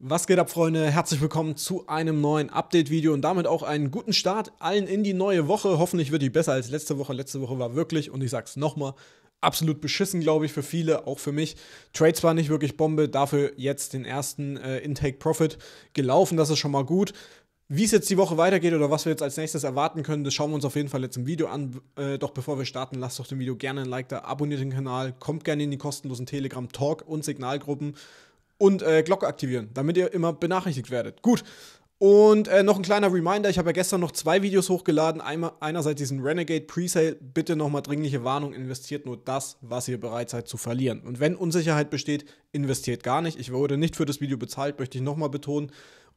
Was geht ab, Freunde? Herzlich willkommen zu einem neuen Update-Video und damit auch einen guten Start allen in die neue Woche. Hoffentlich wird die besser als letzte Woche. Letzte Woche war wirklich, und ich sag's nochmal, absolut beschissen, glaube ich, für viele, auch für mich. Trades war nicht wirklich Bombe, dafür jetzt den ersten äh, Intake-Profit gelaufen, das ist schon mal gut. Wie es jetzt die Woche weitergeht oder was wir jetzt als nächstes erwarten können, das schauen wir uns auf jeden Fall jetzt im Video an. Äh, doch bevor wir starten, lasst doch dem Video gerne ein Like da, abonniert den Kanal, kommt gerne in die kostenlosen Telegram-Talk- und Signalgruppen und äh, Glocke aktivieren, damit ihr immer benachrichtigt werdet. Gut. Und äh, noch ein kleiner Reminder, ich habe ja gestern noch zwei Videos hochgeladen. Einmal, einerseits diesen Renegade Presale, bitte nochmal dringliche Warnung, investiert nur das, was ihr bereit seid zu verlieren. Und wenn Unsicherheit besteht, investiert gar nicht. Ich wurde nicht für das Video bezahlt, möchte ich nochmal betonen.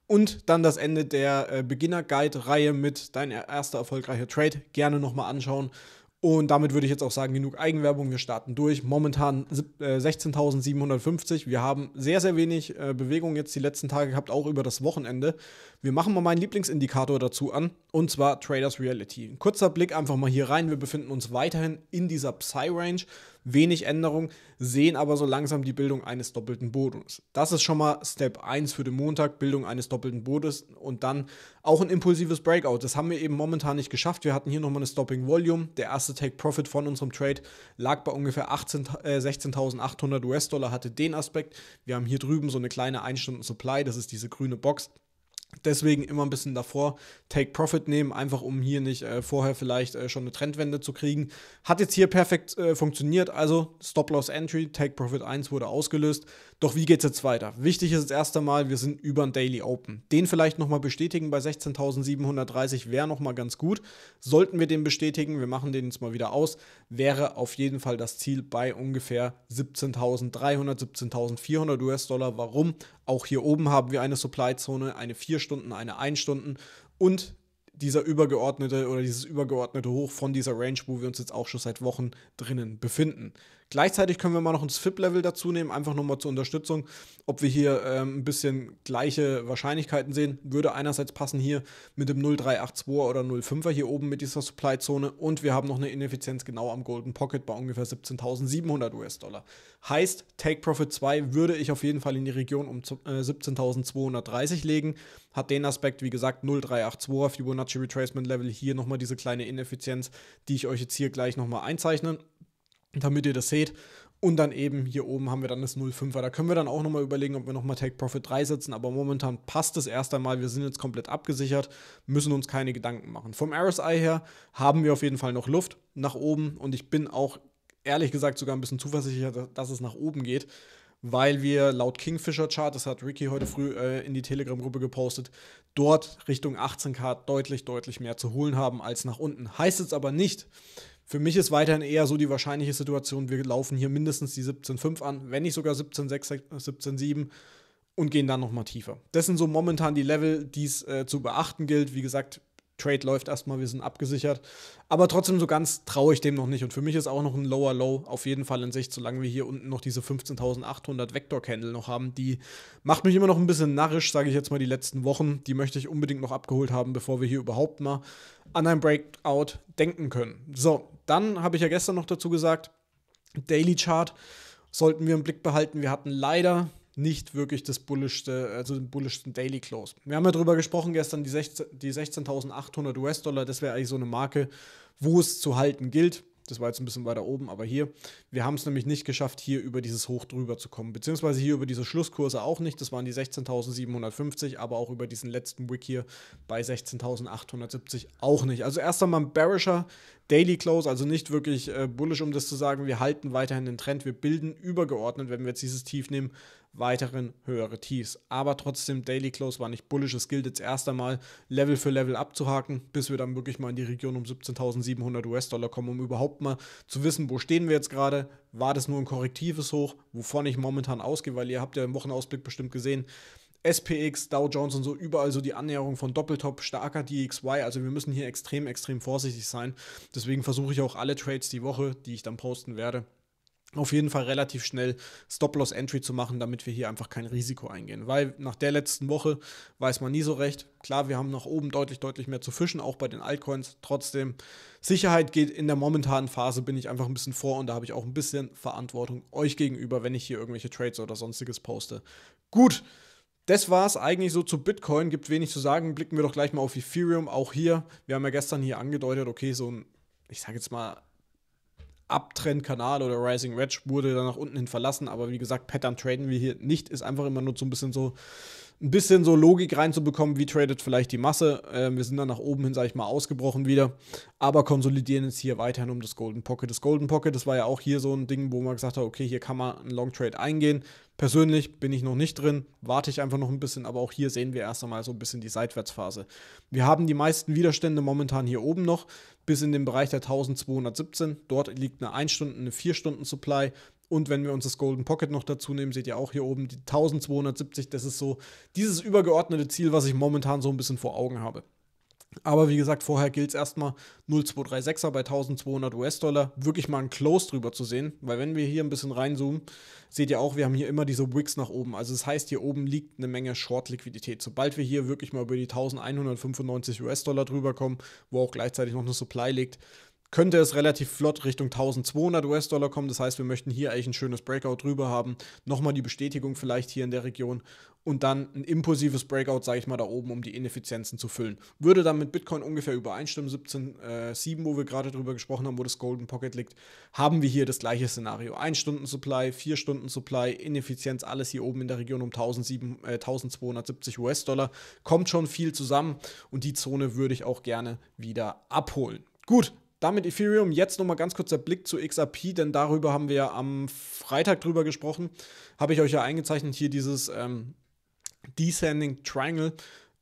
Und dann das Ende der äh, Beginner Guide-Reihe mit dein erster erfolgreicher Trade gerne nochmal anschauen. Und damit würde ich jetzt auch sagen, genug Eigenwerbung, wir starten durch. Momentan 16.750. Äh, wir haben sehr, sehr wenig äh, Bewegung jetzt die letzten Tage gehabt, auch über das Wochenende. Wir machen mal meinen Lieblingsindikator dazu an, und zwar Traders Reality. Ein kurzer Blick einfach mal hier rein. Wir befinden uns weiterhin in dieser Psy-Range wenig Änderung, sehen aber so langsam die Bildung eines doppelten Bodens. Das ist schon mal Step 1 für den Montag, Bildung eines doppelten Bodens und dann auch ein impulsives Breakout. Das haben wir eben momentan nicht geschafft. Wir hatten hier nochmal eine Stopping Volume. Der erste Take Profit von unserem Trade lag bei ungefähr äh, 16.800 US-Dollar, hatte den Aspekt. Wir haben hier drüben so eine kleine 1-Stunden-Supply, das ist diese grüne Box. Deswegen immer ein bisschen davor Take Profit nehmen, einfach um hier nicht äh, vorher vielleicht äh, schon eine Trendwende zu kriegen. Hat jetzt hier perfekt äh, funktioniert, also Stop Loss Entry, Take Profit 1 wurde ausgelöst. Doch wie geht es jetzt weiter? Wichtig ist das erste Mal, wir sind über ein Daily Open. Den vielleicht nochmal bestätigen bei 16.730 wäre nochmal ganz gut. Sollten wir den bestätigen, wir machen den jetzt mal wieder aus, wäre auf jeden Fall das Ziel bei ungefähr 17.300, 17.400 US-Dollar. Warum? Auch hier oben haben wir eine Supply-Zone, eine 4 Stunden, eine 1 Stunden und dieser übergeordnete oder dieses übergeordnete Hoch von dieser Range, wo wir uns jetzt auch schon seit Wochen drinnen befinden. Gleichzeitig können wir mal noch ein Sfip-Level dazu nehmen, einfach nur mal zur Unterstützung, ob wir hier ähm, ein bisschen gleiche Wahrscheinlichkeiten sehen. Würde einerseits passen hier mit dem 0382 oder 05er hier oben mit dieser Supply-Zone und wir haben noch eine Ineffizienz genau am Golden Pocket bei ungefähr 17.700 US-Dollar. Heißt, Take Profit 2 würde ich auf jeden Fall in die Region um äh, 17.230 legen. Hat den Aspekt, wie gesagt, 0382er Fibonacci Retracement Level, hier nochmal diese kleine Ineffizienz, die ich euch jetzt hier gleich nochmal einzeichne damit ihr das seht. Und dann eben hier oben haben wir dann das 05er. Da können wir dann auch nochmal überlegen, ob wir nochmal Take Profit 3 setzen. Aber momentan passt es erst einmal. Wir sind jetzt komplett abgesichert, müssen uns keine Gedanken machen. Vom RSI her haben wir auf jeden Fall noch Luft nach oben. Und ich bin auch ehrlich gesagt sogar ein bisschen zuversichtlicher, dass es nach oben geht, weil wir laut Kingfisher Chart, das hat Ricky heute früh äh, in die Telegram-Gruppe gepostet, dort Richtung 18K deutlich, deutlich mehr zu holen haben als nach unten. Heißt jetzt aber nicht, für mich ist weiterhin eher so die wahrscheinliche Situation, wir laufen hier mindestens die 17,5 an, wenn nicht sogar 17,6, 17,7 und gehen dann nochmal tiefer. Das sind so momentan die Level, die es äh, zu beachten gilt. Wie gesagt, Trade läuft erstmal, wir sind abgesichert. Aber trotzdem so ganz traue ich dem noch nicht. Und für mich ist auch noch ein Lower Low auf jeden Fall in Sicht, solange wir hier unten noch diese 15.800 Vector-Candle noch haben. Die macht mich immer noch ein bisschen narrisch, sage ich jetzt mal, die letzten Wochen. Die möchte ich unbedingt noch abgeholt haben, bevor wir hier überhaupt mal an ein Breakout denken können. So, dann habe ich ja gestern noch dazu gesagt, Daily Chart sollten wir im Blick behalten. Wir hatten leider nicht wirklich das bullischste, also den bullischsten Daily Close. Wir haben ja darüber gesprochen gestern, die 16.800 US-Dollar, das wäre eigentlich so eine Marke, wo es zu halten gilt. Das war jetzt ein bisschen weiter oben, aber hier. Wir haben es nämlich nicht geschafft, hier über dieses Hoch drüber zu kommen. Beziehungsweise hier über diese Schlusskurse auch nicht. Das waren die 16.750, aber auch über diesen letzten Wick hier bei 16.870 auch nicht. Also erst einmal ein bearischer Daily Close, also nicht wirklich äh, bullish, um das zu sagen. Wir halten weiterhin den Trend. Wir bilden übergeordnet, wenn wir jetzt dieses Tief nehmen, weiteren höhere Tiefs. Aber trotzdem, Daily Close war nicht bullish. Es gilt jetzt erst einmal Level für Level abzuhaken, bis wir dann wirklich mal in die Region um 17.700 US-Dollar kommen, um überhaupt mal zu wissen, wo stehen wir jetzt gerade. War das nur ein korrektives Hoch, wovon ich momentan ausgehe, weil ihr habt ja im Wochenausblick bestimmt gesehen, SPX, Dow Jones und so, überall so die Annäherung von Doppeltop, starker DXY. Also wir müssen hier extrem, extrem vorsichtig sein. Deswegen versuche ich auch alle Trades die Woche, die ich dann posten werde, auf jeden Fall relativ schnell Stop-Loss-Entry zu machen, damit wir hier einfach kein Risiko eingehen. Weil nach der letzten Woche weiß man nie so recht. Klar, wir haben nach oben deutlich, deutlich mehr zu fischen, auch bei den Altcoins. Trotzdem, Sicherheit geht in der momentanen Phase, bin ich einfach ein bisschen vor und da habe ich auch ein bisschen Verantwortung euch gegenüber, wenn ich hier irgendwelche Trades oder sonstiges poste. Gut, das war es eigentlich so zu Bitcoin, gibt wenig zu sagen. Blicken wir doch gleich mal auf Ethereum, auch hier. Wir haben ja gestern hier angedeutet, okay, so ein, ich sage jetzt mal, Abtrennkanal oder Rising Wedge wurde dann nach unten hin verlassen. Aber wie gesagt, Pattern traden wir hier nicht. Ist einfach immer nur so ein bisschen so ein bisschen so Logik reinzubekommen, wie tradet vielleicht die Masse. Äh, wir sind dann nach oben hin, sage ich mal, ausgebrochen wieder, aber konsolidieren jetzt hier weiterhin um das Golden Pocket. Das Golden Pocket, das war ja auch hier so ein Ding, wo man gesagt hat, okay, hier kann man einen Long Trade eingehen. Persönlich bin ich noch nicht drin, warte ich einfach noch ein bisschen, aber auch hier sehen wir erst einmal so ein bisschen die Seitwärtsphase. Wir haben die meisten Widerstände momentan hier oben noch, bis in den Bereich der 1217. Dort liegt eine 1 Stunden, eine 4 Stunden Supply. Und wenn wir uns das Golden Pocket noch dazu nehmen, seht ihr auch hier oben die 1270. Das ist so dieses übergeordnete Ziel, was ich momentan so ein bisschen vor Augen habe. Aber wie gesagt, vorher gilt es erstmal 0,236er bei 1200 US-Dollar wirklich mal ein Close drüber zu sehen, weil wenn wir hier ein bisschen reinzoomen, seht ihr auch, wir haben hier immer diese Wicks nach oben. Also das heißt, hier oben liegt eine Menge Short-Liquidität. Sobald wir hier wirklich mal über die 1195 US-Dollar drüber kommen, wo auch gleichzeitig noch eine Supply liegt, könnte es relativ flott Richtung 1200 US-Dollar kommen. Das heißt, wir möchten hier eigentlich ein schönes Breakout drüber haben. Nochmal die Bestätigung vielleicht hier in der Region und dann ein impulsives Breakout, sage ich mal, da oben, um die Ineffizienzen zu füllen. Würde dann mit Bitcoin ungefähr übereinstimmen, 17,7, äh, wo wir gerade drüber gesprochen haben, wo das Golden Pocket liegt, haben wir hier das gleiche Szenario. 1-Stunden-Supply, 4-Stunden-Supply, Ineffizienz, alles hier oben in der Region um 17, äh, 1270 US-Dollar. Kommt schon viel zusammen und die Zone würde ich auch gerne wieder abholen. Gut, damit Ethereum jetzt nochmal ganz kurz der Blick zu XRP, denn darüber haben wir ja am Freitag drüber gesprochen. Habe ich euch ja eingezeichnet, hier dieses ähm, Descending Triangle.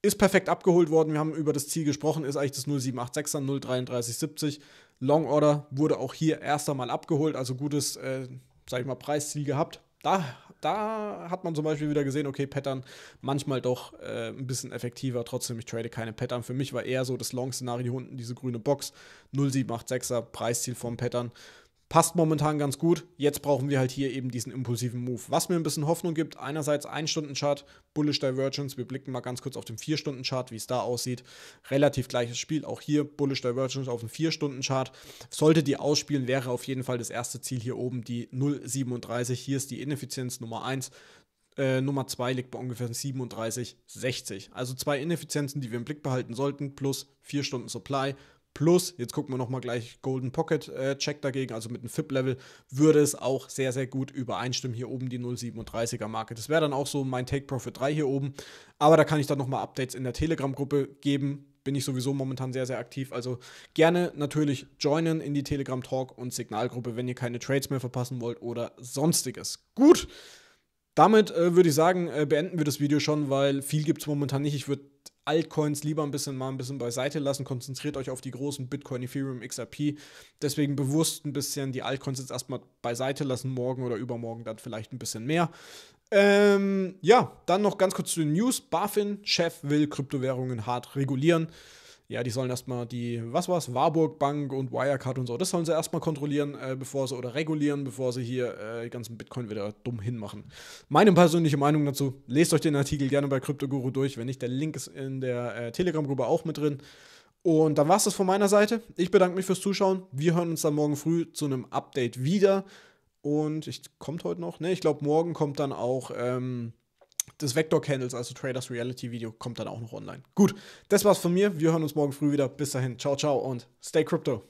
Ist perfekt abgeholt worden. Wir haben über das Ziel gesprochen, ist eigentlich das 0786er 03370. Long Order wurde auch hier erst einmal abgeholt, also gutes, äh, sag ich mal, Preisziel gehabt. Da da hat man zum Beispiel wieder gesehen, okay, Pattern manchmal doch äh, ein bisschen effektiver. Trotzdem, ich trade keine Pattern. Für mich war eher so das Long-Szenario unten diese grüne Box. 0,786er Preisziel vom Pattern passt momentan ganz gut. Jetzt brauchen wir halt hier eben diesen impulsiven Move. Was mir ein bisschen Hoffnung gibt, einerseits 1-Stunden-Chart, Bullish Divergence. Wir blicken mal ganz kurz auf den 4-Stunden-Chart, wie es da aussieht. Relativ gleiches Spiel. Auch hier Bullish Divergence auf dem 4-Stunden-Chart. Sollte die ausspielen, wäre auf jeden Fall das erste Ziel hier oben die 0,37. Hier ist die Ineffizienz Nummer 1. Äh, Nummer 2 liegt bei ungefähr 37,60. Also zwei Ineffizienzen, die wir im Blick behalten sollten, plus 4 Stunden Supply, Plus, jetzt gucken wir nochmal gleich Golden Pocket äh, Check dagegen, also mit einem FIP-Level, würde es auch sehr, sehr gut übereinstimmen. Hier oben die 0,37er Marke. Das wäre dann auch so mein Take Profit 3 hier oben. Aber da kann ich dann nochmal Updates in der Telegram-Gruppe geben. Bin ich sowieso momentan sehr, sehr aktiv. Also gerne natürlich joinen in die Telegram-Talk und Signalgruppe, wenn ihr keine Trades mehr verpassen wollt oder sonstiges. Gut. Damit äh, würde ich sagen, äh, beenden wir das Video schon, weil viel gibt es momentan nicht. Ich würde Altcoins lieber ein bisschen mal ein bisschen beiseite lassen, konzentriert euch auf die großen Bitcoin, Ethereum, XRP. Deswegen bewusst ein bisschen die Altcoins jetzt erstmal beiseite lassen, morgen oder übermorgen dann vielleicht ein bisschen mehr. Ähm, ja, dann noch ganz kurz zu den News. BaFin-Chef will Kryptowährungen hart regulieren ja, die sollen erstmal die, was war's, Warburg Bank und Wirecard und so, das sollen sie erstmal kontrollieren, äh, bevor sie oder regulieren, bevor sie hier äh, die ganzen Bitcoin wieder dumm hinmachen. Meine persönliche Meinung dazu, lest euch den Artikel gerne bei CryptoGuru durch, wenn nicht, der Link ist in der äh, Telegram-Gruppe auch mit drin. Und dann war es das von meiner Seite. Ich bedanke mich fürs Zuschauen. Wir hören uns dann morgen früh zu einem Update wieder. Und ich kommt heute noch, ne? Ich glaube, morgen kommt dann auch. Ähm, des Vector-Candles, also Traders Reality Video, kommt dann auch noch online. Gut, das war's von mir. Wir hören uns morgen früh wieder. Bis dahin, ciao, ciao und stay crypto.